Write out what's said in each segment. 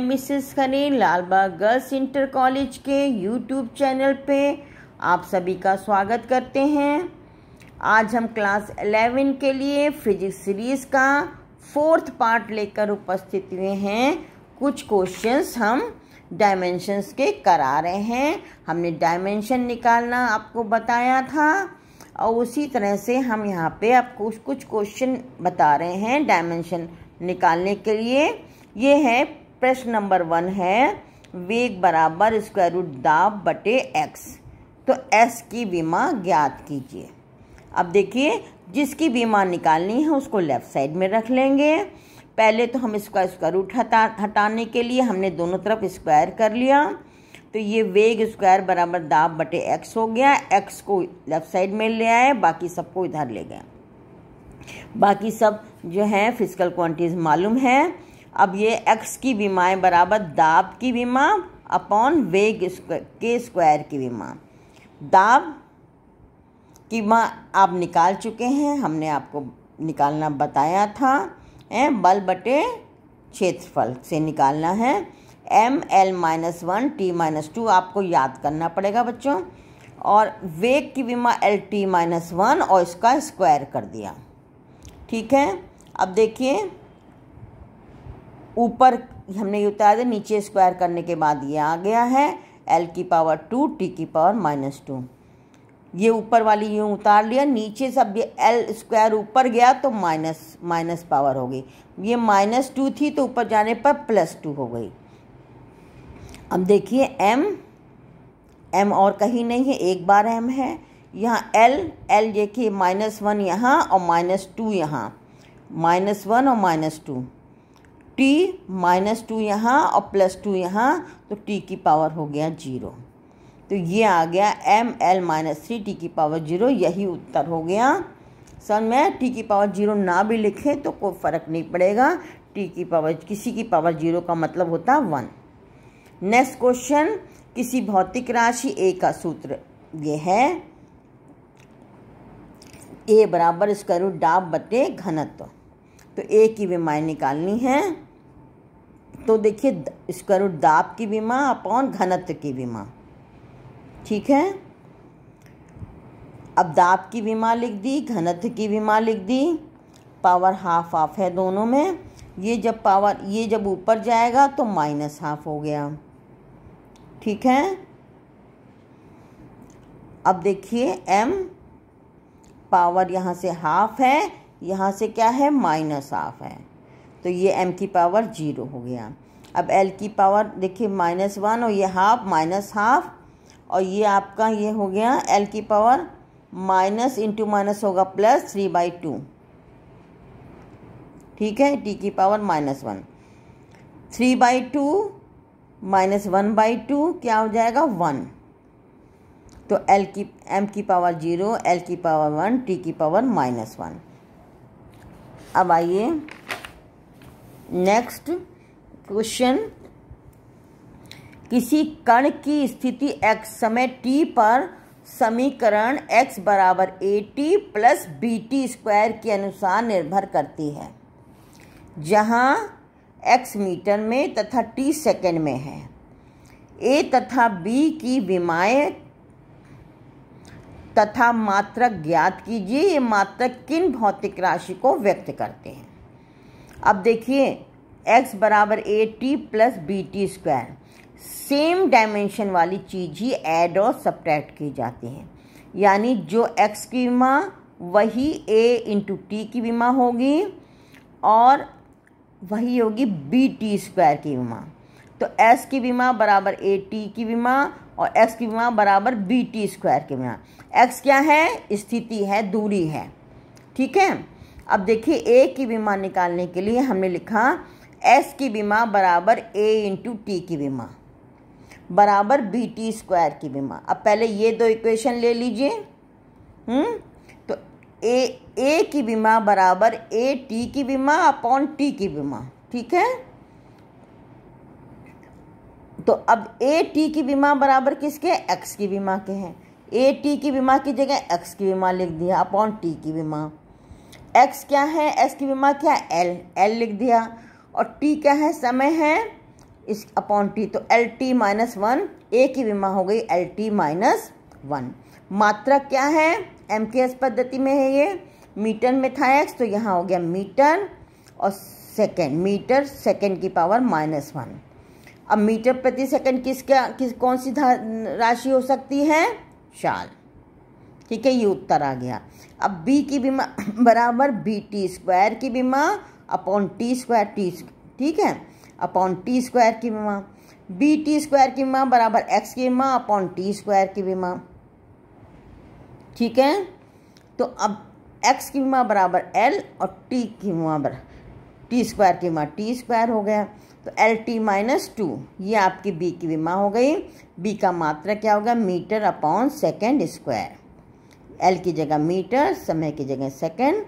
Mrs Khare Lalbagh girls inter college के YouTube channel पे आप सभी का स्वागत करते हैं आज हम क्लास 11 के लिए फिजिक्स सीरीज का फोर्थ पार्ट लेकर उपस्थित हुए हैं कुछ क्वेश्चंस हम डायमेंशंस के करा रहे हैं हमने डायमेंशन निकालना आपको बताया था और उसी तरह से हम यहाँ पे आपको कुछ क्वेश्चन बता रहे हैं डायमेंशन निकालने के लिए ये है प्रश्न नंबर वन है वेग बराबर स्क्वायर रूट दाब बटे एक्स तो एस की बीमा ज्ञात कीजिए अब देखिए जिसकी बीमा निकालनी है उसको लेफ़्ट साइड में रख लेंगे पहले तो हम इसका स्क्वायर रूट हटा हटाने के लिए हमने दोनों तरफ स्क्वायर कर लिया तो ये वेग स्क्वायर बराबर दाब बटे एक्स हो गया एक्स को लेफ्ट साइड में ले आए बाकी सबको इधर ले गए बाकी सब जो है फिजिकल क्वांटिटीज मालूम है अब ये एक्स की बीमाएँ बराबर दाब की बीमा अपॉन वेग के स्क्वायर की बीमा दाब की माँ आप निकाल चुके हैं हमने आपको निकालना बताया था ए बल बटे क्षेत्रफल से निकालना है M L minus one T minus two आपको याद करना पड़ेगा बच्चों और वेग की बीमा एल टी माइनस वन और इसका स्क्वायर कर दिया ठीक है अब देखिए ऊपर हमने ये उतार दिया नीचे स्क्वायर करने के बाद ये आ गया है एल की पावर टू टी की पावर माइनस टू ये ऊपर वाली यूँ उतार लिया नीचे सब ये एल स्क्वायर ऊपर गया तो माइनस माइनस पावर हो गई ये माइनस टू थी तो ऊपर जाने पर प्लस टू हो गई अब देखिए एम एम और कहीं नहीं है एक बार एम है यहाँ एल एल देखिए माइनस वन यहाँ और माइनस टू यहाँ माइनस वन और minus two T minus two यहाँ और प्लस टू यहाँ तो टी की पावर हो गया जीरो तो ये आ गया M L minus three T की पावर जीरो यही उत्तर हो गया सर मैं टी की पावर जीरो ना भी लिखे तो कोई फ़र्क नहीं पड़ेगा टी की पावर किसी की पावर जीरो का मतलब होता वन नेक्स्ट क्वेश्चन किसी भौतिक राशि ए का सूत्र ये है ए बराबर स्क्वायर रूट डाब बटे घनत्व तो ए की वे निकालनी है तो देखिए स्क्वायर रूट दाब की बीमा अपॉन घनत्व की बीमा ठीक है अब दाब की बीमा लिख दी घनत्व की बीमा लिख दी पावर हाफ हाफ है दोनों में ये जब पावर ये जब ऊपर जाएगा तो माइनस हाफ हो गया ठीक है अब देखिए एम पावर यहाँ से हाफ है यहाँ से क्या है माइनस हाफ है तो ये एम की पावर जीरो हो गया अब एल की पावर देखिए माइनस वन और ये हाफ माइनस हाफ और ये आपका ये हो गया एल की पावर माइनस इंटू माइनस होगा प्लस थ्री बाई टू ठीक है टी की power minus one three by two minus one by two क्या हो जाएगा वन तो एल की एम की पावर जीरो एल की पावर वन टी की पावर माइनस वन अब आइए नेक्स्ट क्वेश्चन किसी कण की स्थिति x समय t पर समीकरण x बराबर A T plus B T square के अनुसार निर्भर करती है जहाँ x मीटर में तथा t सेकेंड में है ए तथा बी की विमाएँ तथा मात्रक ज्ञात कीजिए ये मात्रक किन भौतिक राशि को व्यक्त करते हैं अब देखिए x बराबर A T plus B T square same dimension वाली चीज़ ही ऐड और सब्ट्रैक्ट की जाती है यानी जो x की बीमा वही a इंटू टी की बीमा होगी और वही होगी बी टी स्क्वायर की बीमा तो एस की बीमा बराबर ए टी की बीमा और एक्स की बीमा बराबर बी टी स्क्वायर की बीमा एक्स क्या है स्थिति है दूरी है ठीक है अब देखिए ए की बीमा निकालने के लिए हमने लिखा एस की बीमा बराबर ए इंटू टी की बीमा बराबर बी टी स्क्वायर की बीमा अब पहले ये दो इक्वेशन ले लीजिए हम्म, तो ए ए की बीमा बराबर ए टी की बीमा अपॉन टी की बीमा ठीक है तो अब ए टी की बीमा बराबर किसके एक्स की बीमा के हैं ए टी की बीमा की जगह एक्स की बीमा लिख दिया अपॉन टी की बीमा एक्स क्या है एक्स की बीमा क्या है एल एल लिख दिया और टी क्या है समय है इस अपॉन टी तो L T minus one A की बीमा हो गई एल टी माइनस वन मात्रक क्या है एम के एस पद्धति में है ये मीटर में था एक्स तो यहाँ हो गया मीटर और सेकेंड मीटर सेकेंड की पावर माइनस वन अब मीटर प्रति सेकेंड किसका किस कौन सी राशि हो सकती है चाल ठीक है ये उत्तर आ गया अब बी की बीमा बराबर बी टी स्क्वायर की बीमा अपॉन टी स्क्वायर टी ठीक है अपॉन टी स्क्वायर की बीमा बी टी स्क्वायर की बीमा बराबर एक्स की बीमा अपॉन टी स्क्वायर की बीमा ठीक है तो अब एक्स की बीमा बराबर एल और टी की बीमा बराबर टी स्क्वायर की बीमा टी स्क्वायर हो गया तो एल टी माइनस टू ये आपकी बी की बीमा हो गई बी का मात्रा क्या होगा metre upon second square L की जगह मीटर समय की जगह सेकंड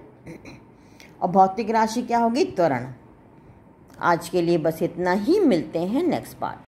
और भौतिक राशि क्या होगी त्वरण आज के लिए बस इतना ही मिलते हैं नेक्स्ट पार्ट